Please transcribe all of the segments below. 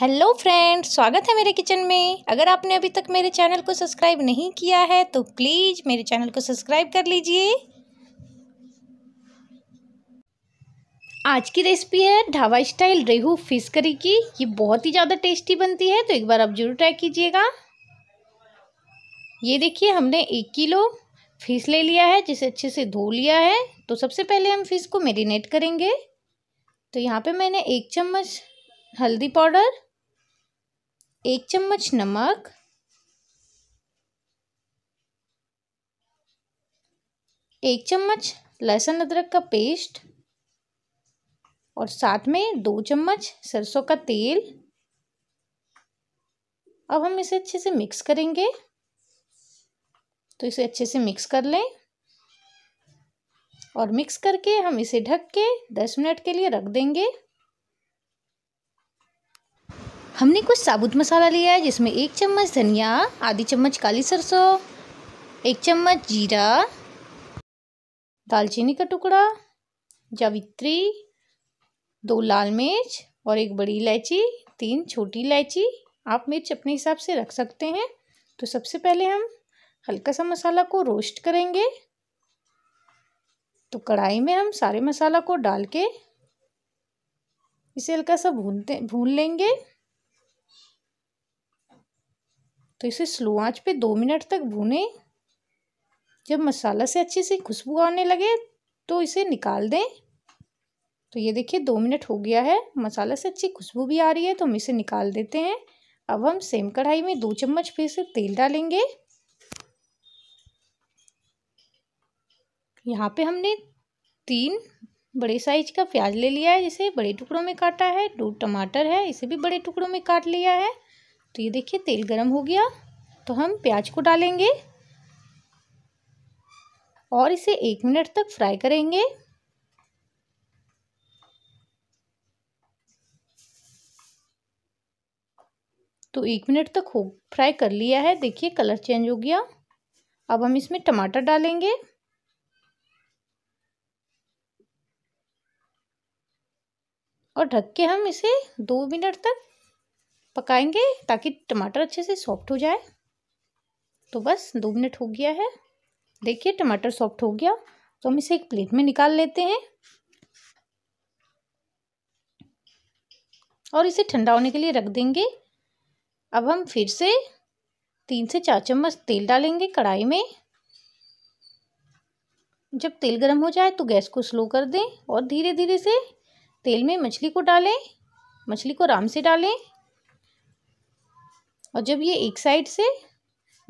hello friends स्वागत है मेरे किचन में अगर आपने अभी तक मेरे चैनल को सब्सक्राइब नहीं किया है तो प्लीज़ मेरे चैनल को सब्सक्राइब कर लीजिए आज की रेसिपी है ढाबा स्टाइल रेहू फिश करी की ये बहुत ही ज़्यादा टेस्टी बनती है तो एक बार आप जरूर ट्राई कीजिएगा ये देखिए हमने एक किलो फिश ले लिया है जिसे अच्छे से धो लिया है तो सबसे पहले हम फिश को मेरीनेट करेंगे तो यहाँ पे मैंने एक चम्मच हल्दी पाउडर एक चम्मच नमक एक चम्मच लहसुन अदरक का पेस्ट और साथ में दो चम्मच सरसों का तेल अब हम इसे अच्छे से मिक्स करेंगे तो इसे अच्छे से मिक्स कर लें और मिक्स करके हम इसे ढक के दस मिनट के लिए रख देंगे हमने कुछ साबुत मसाला लिया है जिसमें एक चम्मच धनिया आधी चम्मच काली सरसों एक चम्मच जीरा दालचीनी का टुकड़ा जावित्री दो लाल मिर्च और एक बड़ी इलायची तीन छोटी इलायची आप मिर्च अपने हिसाब से रख सकते हैं तो सबसे पहले हम हल्का सा मसाला को रोस्ट करेंगे तो कढ़ाई में हम सारे मसाला को डाल के इसे हल्का सा भूनते भून लेंगे तो इसे स्लो आंच पे दो मिनट तक भूनें जब मसाला से अच्छे से खुशबू आने लगे तो इसे निकाल दें तो ये देखिए दो मिनट हो गया है मसाला से अच्छी खुशबू भी आ रही है तो हम इसे निकाल देते हैं अब हम सेम कढ़ाई में दो चम्मच फिर से तेल डालेंगे यहाँ पे हमने तीन बड़े साइज का प्याज ले लिया है जिसे बड़े टुकड़ों में काटा है दो टमाटर है इसे भी बड़े टुकड़ों में काट लिया है तो ये देखिए तेल गरम हो गया तो हम प्याज को डालेंगे और इसे एक मिनट तक फ्राई करेंगे तो एक मिनट तक हो फ्राई कर लिया है देखिए कलर चेंज हो गया अब हम इसमें टमाटर डालेंगे और ढक के हम इसे दो मिनट तक पकाएंगे ताकि टमाटर अच्छे से सॉफ्ट हो जाए तो बस दो मिनट हो गया है देखिए टमाटर सॉफ्ट हो गया तो हम इसे एक प्लेट में निकाल लेते हैं और इसे ठंडा होने के लिए रख देंगे अब हम फिर से तीन से चार चम्मच तेल डालेंगे कढ़ाई में जब तेल गर्म हो जाए तो गैस को स्लो कर दें और धीरे धीरे से तेल में मछली को डालें मछली को आराम से डालें और जब ये एक साइड से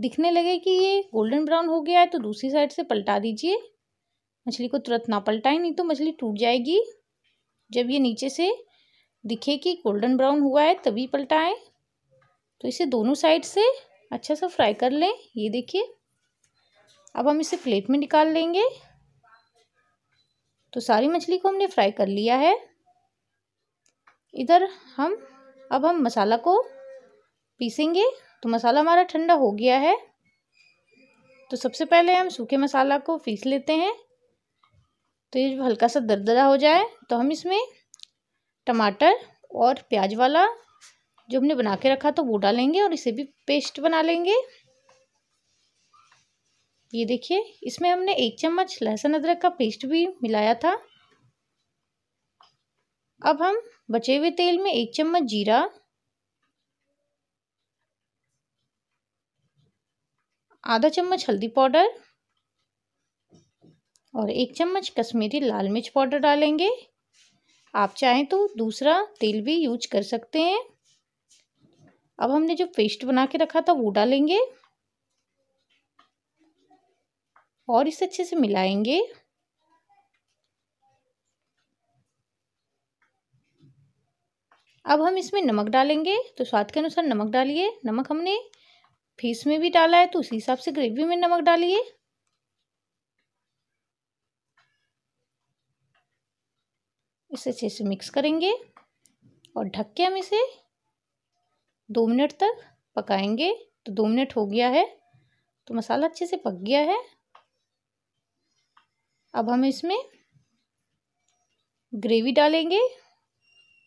दिखने लगे कि ये गोल्डन ब्राउन हो गया है तो दूसरी साइड से पलटा दीजिए मछली को तुरंत ना पलटाएं नहीं तो मछली टूट जाएगी जब ये नीचे से दिखे कि गोल्डन ब्राउन हुआ है तभी पलटाएं तो इसे दोनों साइड से अच्छा सा फ्राई कर लें ये देखिए अब हम इसे प्लेट में निकाल लेंगे तो सारी मछली को हमने फ्राई कर लिया है इधर हम अब हम मसाला को पीसेंगे तो मसाला हमारा ठंडा हो गया है तो सबसे पहले हम सूखे मसाला को पीस लेते हैं तो ये हल्का सा दरदरा हो जाए तो हम इसमें टमाटर और प्याज वाला जो हमने बना के रखा तो वो डालेंगे और इसे भी पेस्ट बना लेंगे ये देखिए इसमें हमने एक चम्मच लहसुन अदरक का पेस्ट भी मिलाया था अब हम बचे हुए तेल में एक चम्मच जीरा आधा चम्मच हल्दी पाउडर और एक चम्मच कश्मीरी लाल मिर्च पाउडर डालेंगे आप चाहें तो दूसरा तेल भी यूज कर सकते हैं अब हमने जो पेस्ट बना के रखा था वो डालेंगे और इसे अच्छे से मिलाएंगे अब हम इसमें नमक डालेंगे तो स्वाद के अनुसार नमक डालिए नमक हमने फिश में भी डाला है तो उसी हिसाब से ग्रेवी में नमक डालिए इसे अच्छे से मिक्स करेंगे और ढक के हम इसे दो मिनट तक पकाएंगे तो दो मिनट हो गया है तो मसाला अच्छे से पक गया है अब हम इसमें ग्रेवी डालेंगे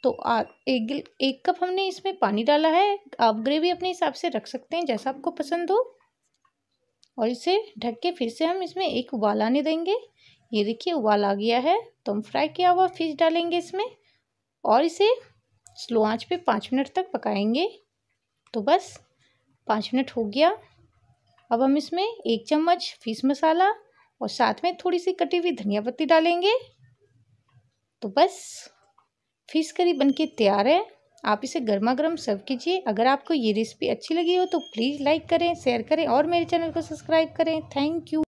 तो आ, एक एक कप हमने इसमें पानी डाला है आप ग्रेवी अपने हिसाब से रख सकते हैं जैसा आपको पसंद हो और इसे ढक के फिर से हम इसमें एक उबाल आने देंगे ये देखिए उबाल आ गया है तो हम फ्राई किया हुआ फिश डालेंगे इसमें और इसे स्लो आंच पे पाँच मिनट तक पकाएंगे तो बस पाँच मिनट हो गया अब हम इसमें एक चम्मच फिश मसाला और साथ में थोड़ी सी कटी हुई धनिया पत्ती डालेंगे तो बस फिश करी बनके तैयार है आप इसे गर्मा गर्म सर्व कीजिए अगर आपको ये रेसिपी अच्छी लगी हो तो प्लीज़ लाइक करें शेयर करें और मेरे चैनल को सब्सक्राइब करें थैंक यू